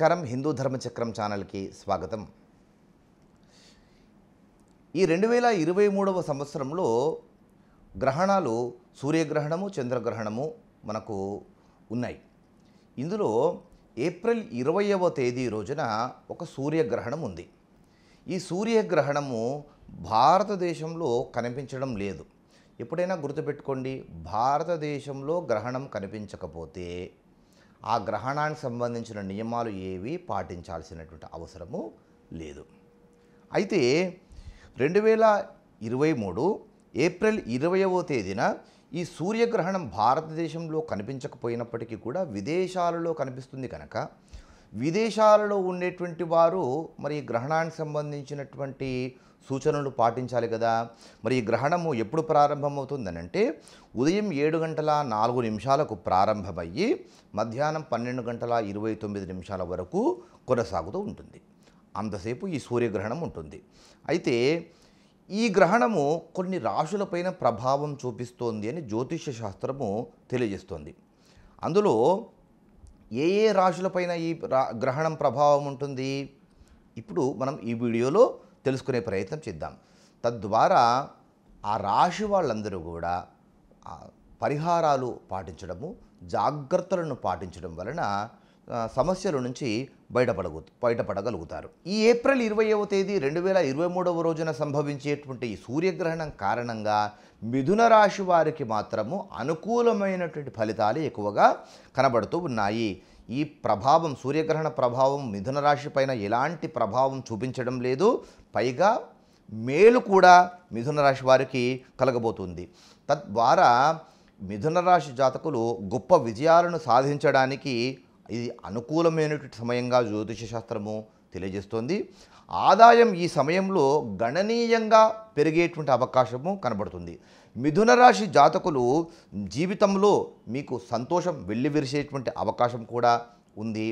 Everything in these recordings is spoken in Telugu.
నమస్కారం హిందూ ధర్మచక్రం ఛానల్కి స్వాగతం ఈ రెండు వేల ఇరవై మూడవ సంవత్సరంలో గ్రహణాలు సూర్యగ్రహణము చంద్రగ్రహణము మనకు ఉన్నాయి ఇందులో ఏప్రిల్ ఇరవైవ తేదీ రోజున ఒక సూర్యగ్రహణం ఉంది ఈ సూర్యగ్రహణము భారతదేశంలో కనిపించడం లేదు ఎప్పుడైనా గుర్తుపెట్టుకోండి భారతదేశంలో గ్రహణం కనిపించకపోతే ఆ గ్రహణానికి సంబంధించిన నియమాలు ఏవి పాటించాల్సినటువంటి అవసరము లేదు అయితే రెండు వేల ఇరవై మూడు ఏప్రిల్ ఇరవయవ తేదీన ఈ సూర్యగ్రహణం భారతదేశంలో కనిపించకపోయినప్పటికీ కూడా విదేశాలలో కనిపిస్తుంది కనుక విదేశాలలో ఉండేటువంటి వారు మరి గ్రహణానికి సంబంధించినటువంటి సూచనలు పాటించాలి కదా మరి ఈ గ్రహణము ఎప్పుడు ప్రారంభమవుతుందని అంటే ఉదయం ఏడు గంటల నాలుగు నిమిషాలకు ప్రారంభమయ్యి మధ్యాహ్నం పన్నెండు గంటల ఇరవై తొమ్మిది నిమిషాల వరకు కొనసాగుతూ ఉంటుంది అంతసేపు ఈ సూర్యగ్రహణం ఉంటుంది అయితే ఈ గ్రహణము కొన్ని రాశులపైన ప్రభావం చూపిస్తోంది అని జ్యోతిష్య శాస్త్రము తెలియజేస్తోంది అందులో ఏ ఏ రాశులపైన ఈ గ్రహణం ప్రభావం ఉంటుంది ఇప్పుడు మనం ఈ వీడియోలో తెలుసుకునే ప్రయత్నం చేద్దాం తద్వారా ఆ రాశి వాళ్ళందరూ కూడా పరిహారాలు పాటించడము జాగ్రత్తలను పాటించడం వలన సమస్యల నుంచి బయటపడగ బయటపడగలుగుతారు ఈ ఏప్రిల్ ఇరవయవ తేదీ రెండు వేల ఇరవై మూడవ రోజున సంభవించేటువంటి సూర్యగ్రహణం కారణంగా మిథున రాశి వారికి మాత్రము అనుకూలమైనటువంటి ఫలితాలు ఎక్కువగా కనబడుతూ ఉన్నాయి ఈ ప్రభావం సూర్యగ్రహణ ప్రభావం మిథున రాశి పైన ఎలాంటి ప్రభావం చూపించడం లేదు పైగా మేలు కూడా మిథున రాశి వారికి కలగబోతుంది తద్వారా మిథున రాశి జాతకులు గొప్ప విజయాలను సాధించడానికి ఇది అనుకూలమైనటువంటి సమయంగా జ్యోతిష శాస్త్రము తెలియజేస్తోంది ఆదాయం ఈ సమయంలో గణనీయంగా పెరిగేటువంటి అవకాశము కనబడుతుంది మిథున రాశి జాతకులు జీవితంలో మీకు సంతోషం వెళ్ళివిరిసేటువంటి అవకాశం కూడా ఉంది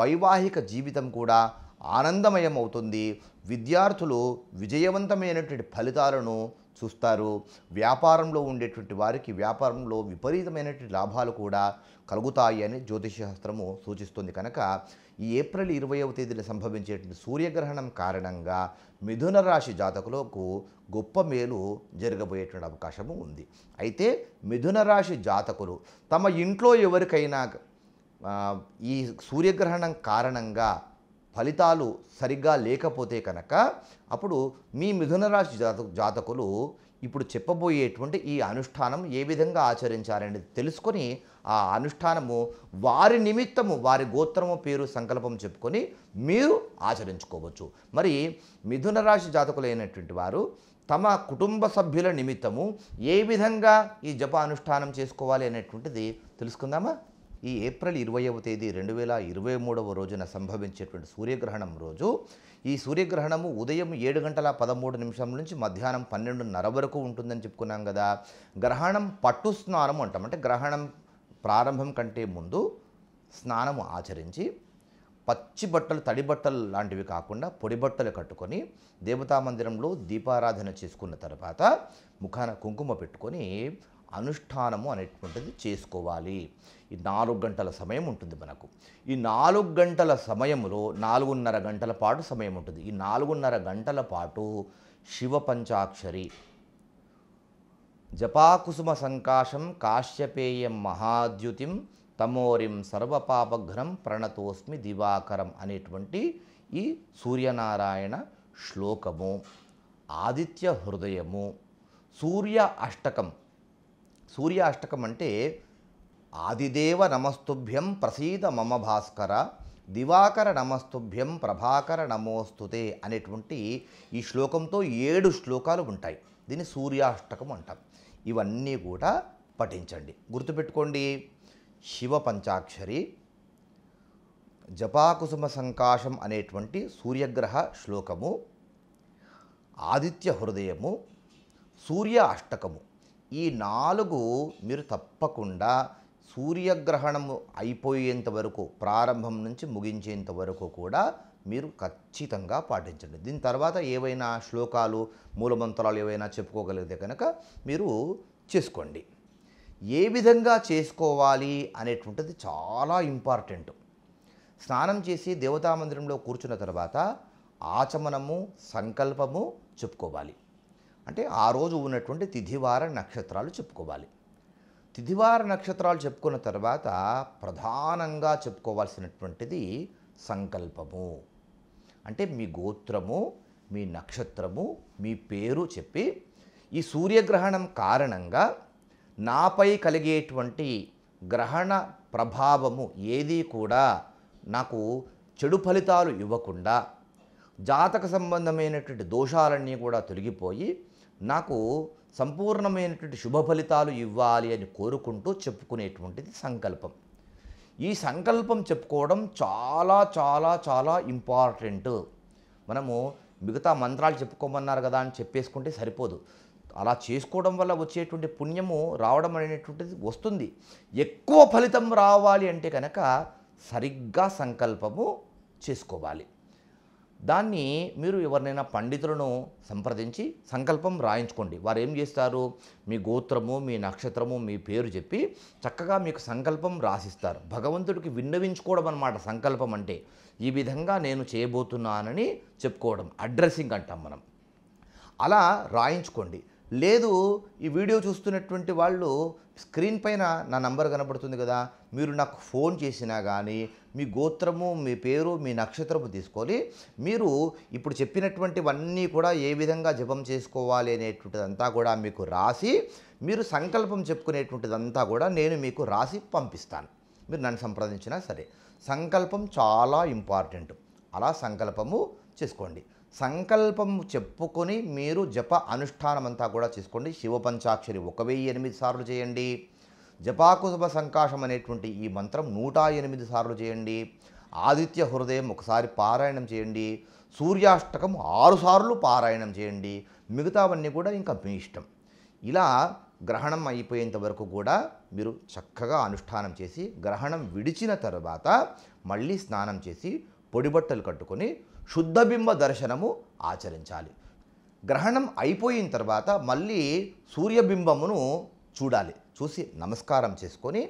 వైవాహిక జీవితం కూడా ఆనందమయం అవుతుంది విద్యార్థులు విజయవంతమైనటువంటి ఫలితాలను చూస్తారు వ్యాపారంలో ఉండేటువంటి వారికి వ్యాపారంలో విపరీతమైనటువంటి లాభాలు కూడా కలుగుతాయి అని జ్యోతిషశాస్త్రము సూచిస్తుంది కనుక ఈ ఏప్రిల్ ఇరవైవ తేదీన సంభవించేటువంటి సూర్యగ్రహణం కారణంగా మిథున రాశి జాతకులకు గొప్ప మేలు జరగబోయేటువంటి అవకాశము ఉంది అయితే మిథున రాశి జాతకులు తమ ఇంట్లో ఎవరికైనా ఈ సూర్యగ్రహణం కారణంగా ఫలితాలు సరిగ్గా లేకపోతే కనుక అప్పుడు మీ మిథున రాశి జాత జాతకులు ఇప్పుడు చెప్పబోయేటువంటి ఈ అనుష్ఠానం ఏ విధంగా ఆచరించాలనేది తెలుసుకొని ఆ అనుష్ఠానము వారి నిమిత్తము వారి గోత్రము పేరు సంకల్పం చెప్పుకొని మీరు ఆచరించుకోవచ్చు మరి మిథున రాశి జాతకులైనటువంటి వారు తమ కుటుంబ సభ్యుల నిమిత్తము ఏ విధంగా ఈ జప అనుష్ఠానం చేసుకోవాలి అనేటువంటిది తెలుసుకుందామా ఈ ఏప్రిల్ ఇరవైవ తేదీ రెండు వేల ఇరవై మూడవ రోజున సంభవించేటువంటి సూర్యగ్రహణం రోజు ఈ సూర్యగ్రహణము ఉదయం ఏడు గంటల పదమూడు నిమిషం నుంచి మధ్యాహ్నం పన్నెండున్నర వరకు ఉంటుందని చెప్పుకున్నాం కదా గ్రహణం పట్టు స్నానం అంటాం అంటే గ్రహణం ప్రారంభం కంటే ముందు స్నానము ఆచరించి పచ్చి బట్టలు తడి బట్టలు లాంటివి కాకుండా పొడి బట్టలు కట్టుకొని దేవతా మందిరంలో దీపారాధన చేసుకున్న తర్వాత ముఖాన కుంకుమ పెట్టుకొని అనుష్ఠానము అనేటువంటిది చేసుకోవాలి ఈ నాలుగు గంటల సమయం ఉంటుంది మనకు ఈ నాలుగు గంటల సమయంలో నాలుగున్నర గంటల పాటు సమయం ఉంటుంది ఈ నాలుగున్నర గంటల పాటు శివ పంచాక్షరి జపాకుసుమ సంకాశం కాశ్యపేయం మహాద్యుతిం తమోరిం సర్వపాపఘ్నం ప్రణతోస్మి దివాకరం అనేటువంటి ఈ సూర్యనారాయణ శ్లోకము ఆదిత్య హృదయము సూర్య అష్టకం సూర్యాష్టకం అంటే ఆదిదేవ నమస్తుభ్యం ప్రసీద మమ భాస్కర దివాకర నమస్తుభ్యం ప్రభాకర నమోస్తుతే అనేటువంటి ఈ శ్లోకంతో ఏడు శ్లోకాలు ఉంటాయి దీన్ని సూర్యాష్టకం అంటాం ఇవన్నీ కూడా పఠించండి గుర్తుపెట్టుకోండి శివ పంచాక్షరి జపాకుసుమ సంకాశం అనేటువంటి సూర్యగ్రహ శ్లోకము ఆదిత్య హృదయము సూర్య అష్టకము ఈ నాలుగు మీరు తప్పకుండా సూర్యగ్రహణము అయిపోయేంత వరకు ప్రారంభం నుంచి ముగించేంత వరకు కూడా మీరు ఖచ్చితంగా పాటించండి దీని తర్వాత ఏవైనా శ్లోకాలు మూలమంత్రాలు ఏవైనా చెప్పుకోగలిగితే కనుక మీరు చేసుకోండి ఏ విధంగా చేసుకోవాలి అనేటువంటిది చాలా ఇంపార్టెంట్ స్నానం చేసి దేవతా మందిరంలో కూర్చున్న తర్వాత ఆచమనము సంకల్పము చెప్పుకోవాలి అంటే ఆ రోజు ఉన్నటువంటి తిథివార నక్షత్రాలు చెప్పుకోవాలి తిథివార నక్షత్రాలు చెప్పుకున్న తర్వాత ప్రధానంగా చెప్పుకోవాల్సినటువంటిది సంకల్పము అంటే మీ గోత్రము మీ నక్షత్రము మీ పేరు చెప్పి ఈ సూర్యగ్రహణం కారణంగా నాపై కలిగేటువంటి గ్రహణ ప్రభావము ఏది కూడా నాకు చెడు ఫలితాలు ఇవ్వకుండా జాతక సంబంధమైనటువంటి దోషాలన్నీ కూడా తొలగిపోయి నాకు సంపూర్ణమైనటువంటి శుభ ఫలితాలు ఇవ్వాలి అని కోరుకుంటూ చెప్పుకునేటువంటిది సంకల్పం ఈ సంకల్పం చెప్పుకోవడం చాలా చాలా చాలా ఇంపార్టెంట్ మనము మిగతా మంత్రాలు చెప్పుకోమన్నారు కదా అని చెప్పేసుకుంటే సరిపోదు అలా చేసుకోవడం వల్ల వచ్చేటువంటి పుణ్యము రావడం అనేటువంటిది వస్తుంది ఎక్కువ ఫలితం రావాలి అంటే కనుక సరిగ్గా సంకల్పము చేసుకోవాలి దాన్ని మీరు ఎవరినైనా పండితులను సంప్రదించి సంకల్పం రాయించుకోండి వారు ఏం చేస్తారు మీ గోత్రము మీ నక్షత్రము మీ పేరు చెప్పి చక్కగా మీకు సంకల్పం రాసిస్తారు భగవంతుడికి విన్నవించుకోవడం అనమాట సంకల్పం అంటే ఈ విధంగా నేను చేయబోతున్నానని చెప్పుకోవడం అడ్రస్సింగ్ అంటాం మనం అలా రాయించుకోండి లేదు ఈ వీడియో చూస్తున్నటువంటి వాళ్ళు స్క్రీన్ పైన నా నంబర్ కనబడుతుంది కదా మీరు నాకు ఫోన్ చేసినా కానీ మీ గోత్రము మీ పేరు మీ నక్షత్రము తీసుకొని మీరు ఇప్పుడు చెప్పినటువంటివన్నీ కూడా ఏ విధంగా జపం చేసుకోవాలి అనేటువంటిదంతా కూడా మీకు రాసి మీరు సంకల్పం చెప్పుకునేటువంటిదంతా కూడా నేను మీకు రాసి పంపిస్తాను మీరు నన్ను సంప్రదించినా సరే సంకల్పం చాలా ఇంపార్టెంట్ అలా సంకల్పము చేసుకోండి సంకల్పం చెప్పుకొని మీరు జప అనుష్ఠానమంతా కూడా చేసుకోండి శివ పంచాక్షరి ఒక వెయ్యి ఎనిమిది సార్లు చేయండి జపాకుశుభ సంకాశం అనేటువంటి ఈ మంత్రం నూట ఎనిమిది సార్లు చేయండి ఆదిత్య హృదయం ఒకసారి పారాయణం చేయండి సూర్యాష్టకం ఆరుసార్లు పారాయణం చేయండి మిగతావన్నీ కూడా ఇంకా మీ ఇష్టం ఇలా గ్రహణం అయిపోయేంత వరకు కూడా మీరు చక్కగా అనుష్ఠానం చేసి గ్రహణం విడిచిన తర్వాత మళ్ళీ స్నానం చేసి పొడిబట్టలు కట్టుకొని శుద్ధబింబ దర్శనము ఆచరించాలి గ్రహణం అయిపోయిన తర్వాత మళ్ళీ సూర్యబింబమును చూడాలి చూసి నమస్కారం చేసుకొని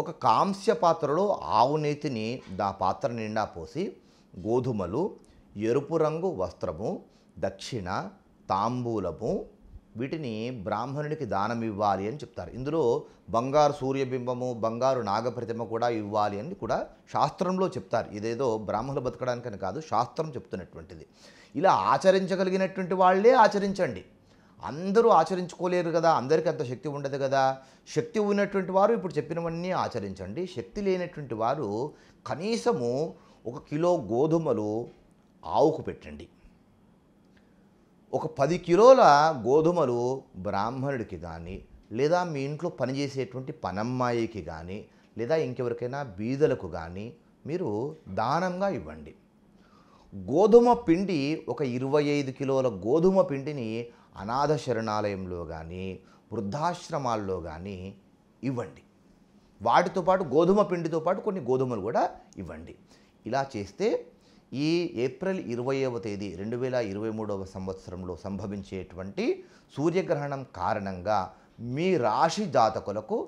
ఒక కాంస్య పాత్రలో ఆవు నేతిని దా పాత్ర నిండా పోసి గోధుమలు ఎరుపు రంగు వస్త్రము దక్షిణ తాంబూలము వీటిని బ్రాహ్మణునికి దానం ఇవ్వాలి అని చెప్తారు ఇందులో బంగారు సూర్యబింబము బంగారు నాగప్రతిమ కూడా ఇవ్వాలి అని కూడా శాస్త్రంలో చెప్తారు ఇదేదో బ్రాహ్మణులు బతకడానికని కాదు శాస్త్రం చెప్తున్నటువంటిది ఇలా ఆచరించగలిగినటువంటి వాళ్ళే ఆచరించండి అందరూ ఆచరించుకోలేరు కదా అందరికీ అంత శక్తి ఉండదు కదా శక్తి ఉన్నటువంటి వారు ఇప్పుడు చెప్పినవన్నీ ఆచరించండి శక్తి లేనటువంటి వారు కనీసము ఒక కిలో గోధుమలు ఆవుకు పెట్టండి ఒక పది కిలోల గోధుమలు బ్రాహ్మణుడికి కానీ లేదా మీ ఇంట్లో పనిచేసేటువంటి పనమ్మాయికి కానీ లేదా ఇంకెవరికైనా బీదలకు కానీ మీరు దానంగా ఇవ్వండి గోధుమ పిండి ఒక ఇరవై ఐదు కిలోల గోధుమ పిండిని అనాథ శరణాలయంలో కానీ వృద్ధాశ్రమాల్లో కానీ ఇవ్వండి వాటితో పాటు గోధుమ పిండితో పాటు కొన్ని గోధుమలు కూడా ఇవ్వండి ఇలా చేస్తే ఈ ఏప్రిల్ ఇరవైవ తేదీ రెండు వేల ఇరవై మూడవ సంవత్సరంలో సంభవించేటువంటి సూర్యగ్రహణం కారణంగా మీ రాశి జాతకులకు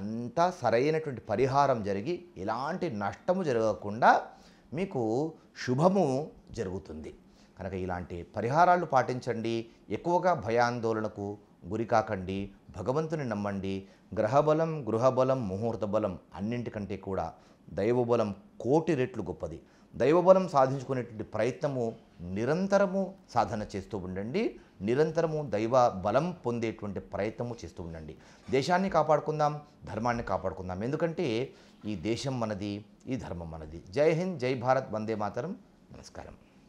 అంతా సరైనటువంటి పరిహారం జరిగి ఎలాంటి నష్టము జరగకుండా మీకు శుభము జరుగుతుంది కనుక ఇలాంటి పరిహారాలు పాటించండి ఎక్కువగా భయాందోళనకు గురికాకండి భగవంతుని నమ్మండి గ్రహబలం గృహబలం ముహూర్త బలం అన్నింటికంటే కూడా దైవబలం కోటి రెట్లు గొప్పది దైవబలం సాధించుకునేటువంటి ప్రయత్నము నిరంతరము సాధన చేస్తూ ఉండండి నిరంతరము దైవ బలం పొందేటువంటి ప్రయత్నము చేస్తూ ఉండండి దేశాన్ని కాపాడుకుందాం ధర్మాన్ని కాపాడుకుందాం ఎందుకంటే ఈ దేశం మనది ఈ ధర్మం మనది జై హింద్ జై భారత్ వందే మాతరం నమస్కారం